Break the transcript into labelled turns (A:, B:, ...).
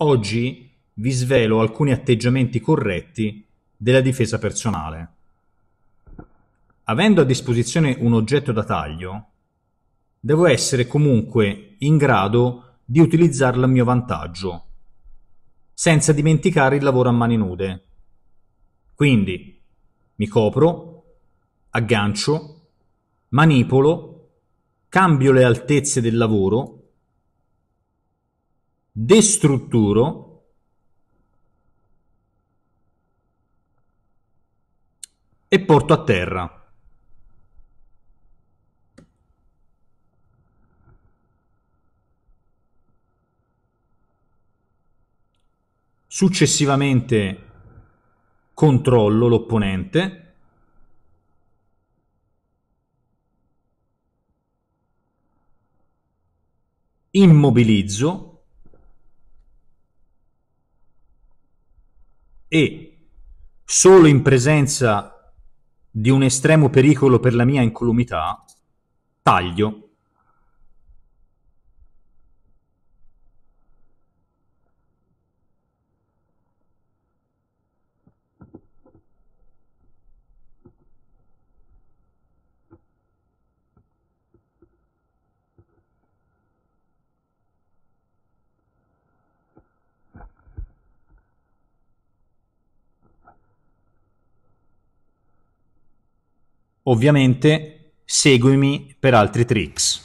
A: Oggi vi svelo alcuni atteggiamenti corretti della difesa personale. Avendo a disposizione un oggetto da taglio, devo essere comunque in grado di utilizzarlo a mio vantaggio, senza dimenticare il lavoro a mani nude. Quindi mi copro, aggancio, manipolo, cambio le altezze del lavoro destrutturo e porto a terra. Successivamente controllo l'opponente. Immobilizzo e solo in presenza di un estremo pericolo per la mia incolumità taglio Ovviamente seguimi per altri tricks.